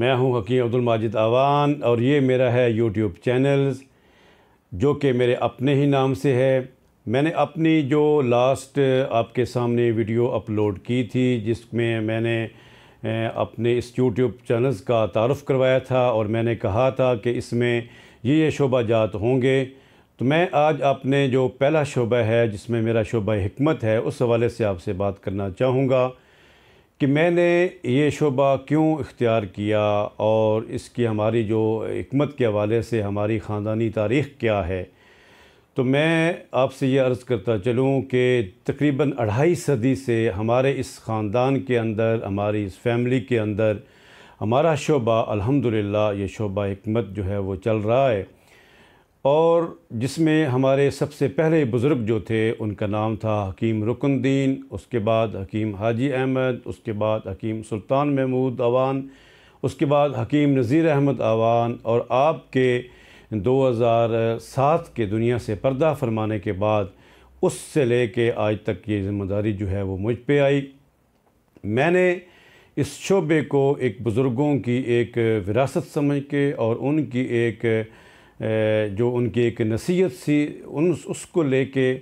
मैं हूं हकीम अब्दुल माजिद आवान और ये मेरा है यूट्यूब चैनल्स जो कि मेरे अपने ही नाम से है मैंने अपनी जो लास्ट आपके सामने वीडियो अपलोड की थी जिसमें मैंने अपने इस यूट्यूब चैनल्स का तारफ़ करवाया था और मैंने कहा था कि इसमें ये ये शोबा जात होंगे तो मैं आज अपने जो पहला शोबा है जिसमें मेरा शोबा हमत है उस हवाले से आपसे बात करना चाहूँगा कि मैंने ये शोबा क्यों इख्तियार किया और इसकी हमारी जो हमत के हवाले से हमारी ख़ानदानी तारीख़ क्या है तो मैं आपसे ये अर्ज़ करता चलूँ कि तकरीबन अढ़ाई सदी से हमारे इस ख़ानदान के अंदर हमारी इस फैमिली के अंदर हमारा शोबा अलहमदिल्ला ये शोबा हमत जो है वो चल रहा है और जिसमें हमारे सबसे पहले बुज़ुर्ग जो थे उनका नाम था हकीम रुकनद्दीन उसके बाद हकीम हाजी अहमद उसके बाद हकीम सुल्तान महमूद अवान उसके बाद हकीम नज़ीर अहमद अवान और आपके 2007 के दुनिया से पर्दा फरमाने के बाद उससे ले कर आज तक ये ज़िम्मेदारी जो है वो मुझ पर आई मैंने इस शोबे को एक बुज़ुर्गों की एक विरासत समझ के और उनकी एक जो उनकी एक नसीहत सी उन उसको लेके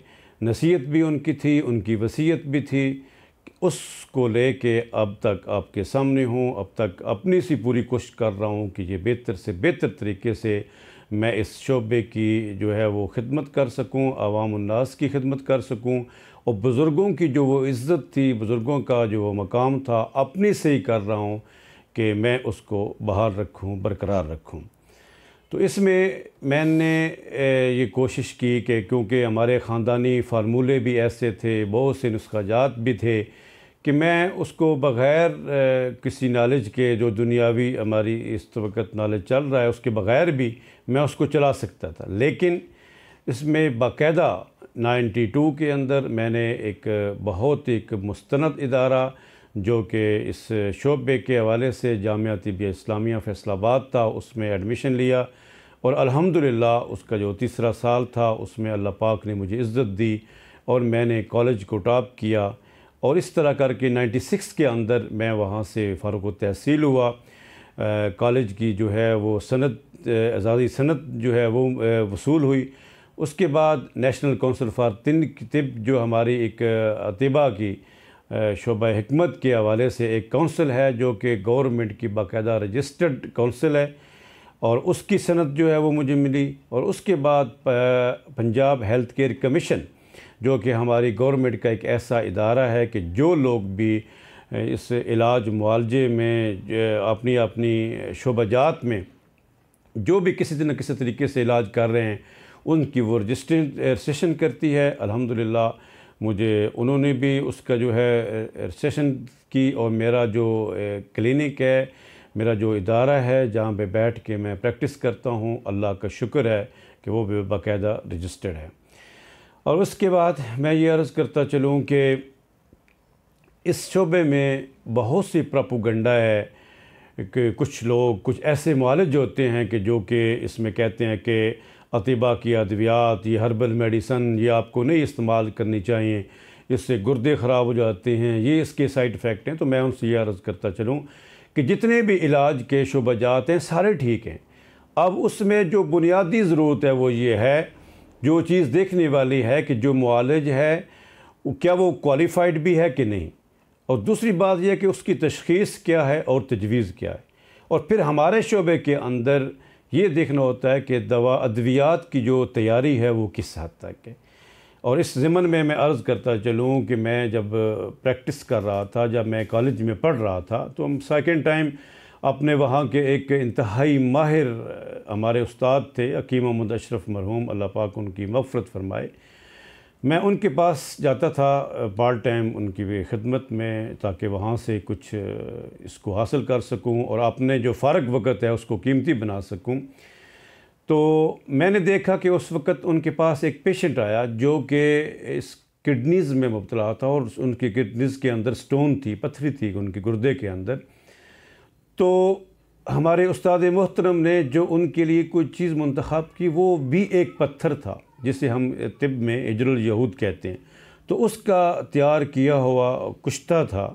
नसीहत भी उनकी थी उनकी वसीयत भी थी उसको लेके अब तक आपके सामने हूँ अब तक अपनी सी पूरी कोशिश कर रहा हूँ कि ये बेहतर से बेहतर तरीके से मैं इस शोबे की जो है वो खिदमत कर सकूँ आवाम उन्नास की खिदमत कर सकूँ और बुज़ुर्गों की जो वो इज़्ज़त थी बुज़ुर्गों का जो वो मकाम था अपनी से ही कर रहा हूँ कि मैं उसको बहाल रखूँ बरकरार रखूँ तो इसमें मैंने ये कोशिश की कि क्योंकि हमारे ख़ानदानी फार्मूले भी ऐसे थे बहुत से नुस्खाजात भी थे कि मैं उसको बग़ैर किसी नॉलेज के जो दुनियावी हमारी इस वक्त नॉलेज चल रहा है उसके बग़ैर भी मैं उसको चला सकता था लेकिन इसमें बाकायदा 92 के अंदर मैंने एक बहुत एक मुस्तंद इदारा जो कि इस शोबे के हवाले से जामिया तबी इस्लामिया फैसलाबाद था उसमें एडमिशन लिया और अल्हम्दुलिल्लाह उसका जो तीसरा साल था उसमें अल्लाह पाक ने मुझे इज़्ज़त दी और मैंने कॉलेज को टॉप किया और इस तरह करके 96 के अंदर मैं वहाँ से फ़ारुक तहसील हुआ कॉलेज की जो है वो सनत आज़ादी सनत जो है वो वसूल हुई उसके बाद नेशनल काउंसिल फ़ार तिन तिब जो हमारी एक अतिबा की शोब हमत के हवाले से एक कौंसिल है जो कि गवर्नमेंट की बाकायदा रजिस्टर्ड कौंसिल है और उसकी सनत जो है वो मुझे मिली और उसके बाद पंजाब हेल्थ केयर कमीशन जो कि हमारी गवर्नमेंट का एक ऐसा इदारा है कि जो लोग भी इस इलाज मुआलजे में अपनी अपनी शोबाजात में जो भी किसी न किसी तरीके से इलाज कर रहे हैं उनकी वो रजिस्ट्रेशन करती है अलहमदिल्ला मुझे उन्होंने भी उसका जो है सेशन की और मेरा जो क्लिनिक है मेरा जो इदारा है जहाँ पे बैठ के मैं प्रैक्टिस करता हूँ अल्लाह का शुक्र है कि वो भी बाकायदा रजिस्टर्ड है और उसके बाद मैं ये अर्ज़ करता चलूँ कि इस शोबे में बहुत सी प्रापोगंडा है कि कुछ लोग कुछ ऐसे मालज होते हैं कि जो कि इसमें कहते हैं कि अतिबा की अद्वियात ये हर्बल मेडिसन ये आपको नहीं इस्तेमाल करनी चाहिए इससे गुर्दे ख़राब हो जाते हैं ये इसके साइड इफ़ेक्ट हैं तो मैं उनसे यह अर्ज़ करता चलूँ कि जितने भी इलाज के शुबजात हैं सारे ठीक हैं अब उसमें जो बुनियादी ज़रूरत है वो ये है जो चीज़ देखने वाली है कि जो मालज है क्या वो क्वालिफ़ाइड भी है कि नहीं और दूसरी बात यह कि उसकी तशखीस क्या है और तजवीज़ क्या है और फिर हमारे शोबे के अंदर ये देखना होता है कि दवा अद्वियात की जो तैयारी है वो किस हद तक है और इस ज़मन में मैं अर्ज़ करता चलूँ कि मैं जब प्रैक्टिस कर रहा था जब मैं कॉलेज में पढ़ रहा था तो हम सेकेंड टाइम अपने वहाँ के एक इंतहाई माहिर हमारे उस्ताद थे अकीम मोहम्मद अशरफ मरहूम अल्लाह पाक उनकी मफ़रत फरमाए मैं उनके पास जाता था पार्ट टाइम उनकी वे खिदमत में ताकि वहाँ से कुछ इसको हासिल कर सकूँ और अपने जो फारक वक़्त है उसको कीमती बना सकूँ तो मैंने देखा कि उस वक़्त उनके पास एक पेशेंट आया जो कि इस किडनीज़ में मुबतला था और उनकी किडनीज़ के अंदर स्टोन थी पथरी थी उनके गुर्दे के अंदर तो हमारे उस्ताद मोहतरम ने जो उनके लिए कोई चीज़ मंतखब की वो भी एक पत्थर था जिसे हम तिब में इजरुल यहूद कहते हैं तो उसका तैयार किया हुआ कुश्ता था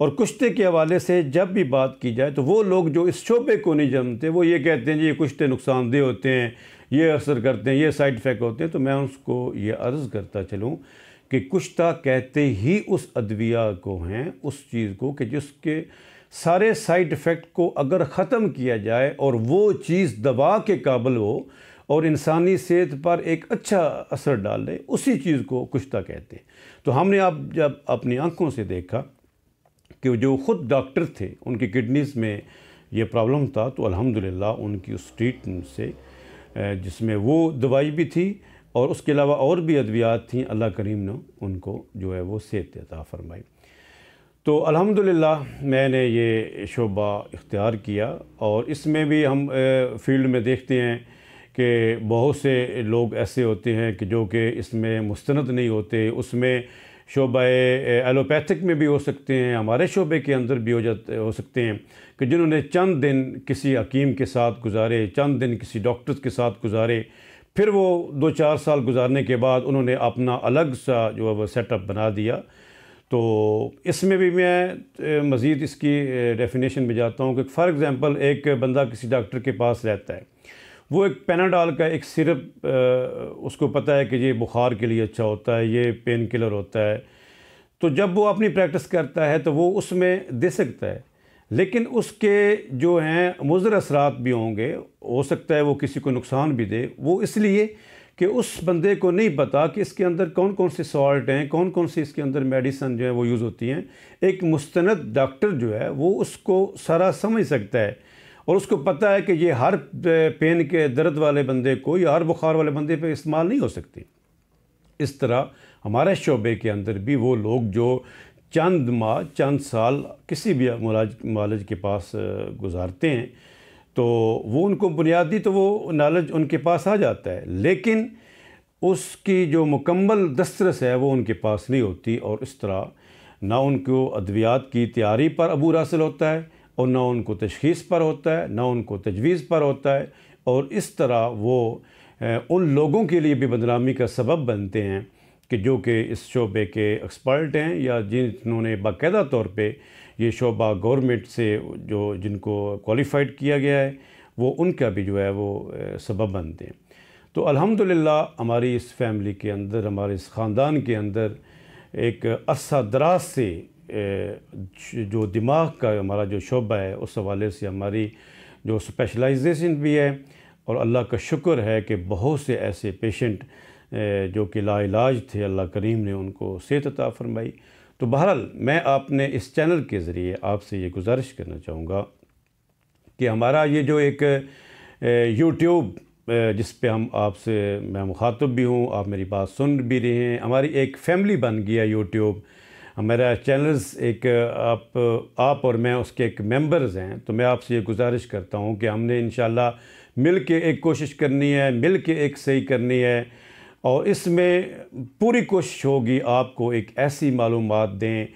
और कुश्ते के हवाले से जब भी बात की जाए तो वो लोग जो इस शोबे को नहीं जानते वो ये कहते हैं जी ये कुश्ते नुकसानदेह होते हैं ये असर करते हैं ये साइड इफ़ेक्ट होते हैं तो मैं उसको ये अर्ज़ करता चलूँ कि कुश्ता कहते ही उस अद्विया को हैं उस चीज़ को कि जिसके सारे साइड इफ़ेक्ट को अगर ख़त्म किया जाए और वो चीज़ दबा के काबिल हो और इंसानी सेहत पर एक अच्छा असर डाल रहे उसी चीज़ को कुश्ता कहते हैं तो हमने आप जब अपनी आँखों से देखा कि जो ख़ुद डॉक्टर थे उनकी किडनीज़ में ये प्रॉब्लम था तो अल्हम्दुलिल्लाह उनकी उस ट्रीटमेंट से जिसमें वो दवाई भी थी और उसके अलावा और भी अद्वियात थी अल्लाह करीम ने उनको जो है वो सेहत अता फरमाई तो अल्हम्दुलिल्लाह मैंने ये शोबा इख्तियार किया और इसमें भी हम फील्ड में देखते हैं कि बहुत से लोग ऐसे होते हैं कि जो कि इसमें मुस्ंद नहीं होते उसमें शोबे एलोपैथिक में भी हो सकते हैं हमारे शोबे के अंदर भी हो जाते हो सकते हैं कि जिन्होंने चंद दिन किसी हकीम के साथ गुजारे चंद दिन किसी डॉक्टर के साथ गुजारे फिर वो दो चार साल गुजारने के बाद उन्होंने अपना अलग सा जो है वह सेटअप बना दिया तो इसमें भी मैं मज़ीद इसकी डेफिनेशन में जाता हूँ कि फ़ॉर एग्ज़ाम्पल एक बंदा किसी डॉक्टर के पास रहता है वो एक पेनाडॉल का एक सिरप उसको पता है कि ये बुखार के लिए अच्छा होता है ये पेन किलर होता है तो जब वो अपनी प्रैक्टिस करता है तो वो उसमें दे सकता है लेकिन उसके जो हैं मुजर असरात भी होंगे हो सकता है वो किसी को नुकसान भी दे वो इसलिए कि उस बंदे को नहीं पता कि इसके अंदर कौन कौन से सॉल्ट हैं कौन कौन सी इसके अंदर मेडिसन जो है वो यूज़ होती हैं एक मुस्तंद डॉक्टर जो है वो उसको सारा समझ सकता है और उसको पता है कि ये हर पेन के दर्द वाले बंदे को या हर बुखार वाले बंदे पे इस्तेमाल नहीं हो सकती इस तरह हमारे शोबे के अंदर भी वो लोग जो चंद माह चंद साल किसी भी मालज के पास गुजारते हैं तो वो उनको बुनियादी तो वो नॉलेज उनके पास आ जाता है लेकिन उसकी जो मुकम्मल दस्तरस है वो उनके पास नहीं होती और इस तरह ना उनको अद्वियात की तैयारी पर अबूर हासिल होता है और ना उनको तशखीस पर होता है ना उनको तजवीज़ पर होता है और इस तरह वो उन लोगों के लिए भी बदनामी का सबब बनते हैं कि जो कि इस शोबे के एक्सपर्ट हैं या जिन्होंने बाकायदा तौर पे ये शोबा गवर्नमेंट से जो जिनको क्वालिफाइड किया गया है वो उनका भी जो है वो सबब बनते हैं तो अल्हम्दुलिल्लाह हमारी इस फैमिली के अंदर हमारे इस ख़ानदान के अंदर एक अरसा दराज से जो दिमाग का हमारा जो शोबा है उस हवाले से हमारी जो स्पेशलाइजेशन भी है और अल्लाह का शुक्र है कि बहुत से ऐसे पेशेंट जो कि लाइलाज थे अल्लाह करीम ने उनको सेहत अता फरमाई तो बहरहाल मैं आपने इस चैनल के ज़रिए आपसे ये गुजारिश करना चाहूँगा कि हमारा ये जो एक यूट्यूब जिस पे हम आपसे मैं मुखातब भी हूँ आप मेरी बात सुन भी रहे हैं हमारी एक फ़ैमिली बन गया यूट्यूब हमारा चैनल्स एक आप आप और मैं उसके एक मेंबर्स हैं तो मैं आपसे ये गुजारिश करता हूँ कि हमने इन मिल के एक कोशिश करनी है मिल के एक सही करनी है और इसमें पूरी कोशिश होगी आपको एक ऐसी मालूम दें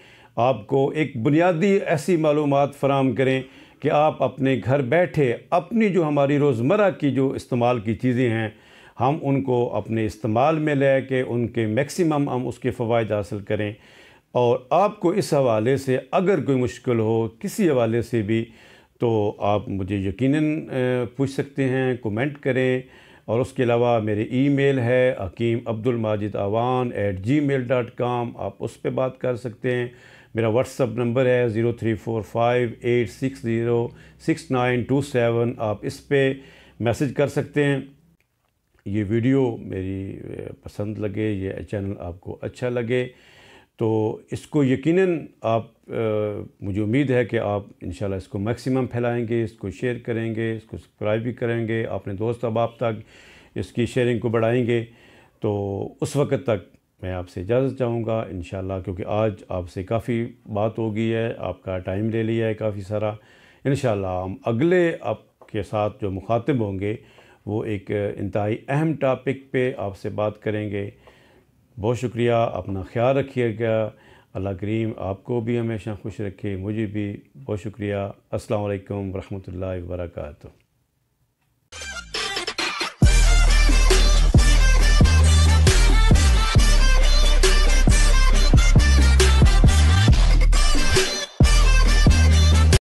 आपको एक बुनियादी ऐसी मालूम फ़राम करें कि आप अपने घर बैठे अपनी जो हमारी रोज़मर्रा की जो इस्तेमाल की चीज़ें हैं हम उनको अपने इस्तेमाल में ले के उनके मैक्सिमम हम उसके फ़वाद हासिल करें और आपको इस हवाले से अगर कोई मुश्किल हो किसी हवाले से भी तो आप मुझे यकीनन पूछ सकते हैं कमेंट करें और उसके अलावा मेरे ईमेल है Hakim Abdul Majid Awan at gmail dot com आप उस पर बात कर सकते हैं मेरा व्हाट्सअप नंबर है zero three four five eight six zero six nine two seven आप इस पर मैसेज कर सकते हैं ये वीडियो मेरी पसंद लगे ये चैनल आपको अच्छा लगे तो इसको यकीनन आप आ, मुझे उम्मीद है कि आप इन इसको मैक्सिमम फैलाएंगे इसको शेयर करेंगे इसको सब्सक्राइब भी करेंगे अपने दोस्त अहबाब तक इसकी शेयरिंग को बढ़ाएंगे तो उस वक़्त तक मैं आपसे इजाज़त चाहूँगा इन क्योंकि आज आपसे काफ़ी बात हो गई है आपका टाइम ले लिया है काफ़ी सारा इन हम अगले आपके साथ जो मुखातब होंगे वो एक इंतहाई अहम टॉपिक पे आपसे बात करेंगे बहुत शुक्रिया अपना ख्याल रखिएगा अल्लाह करीम आपको भी हमेशा खुश रखे मुझे भी बहुत शुक्रिया अस्सलाम वालेकुम रहमतुल्लाहि वबरकू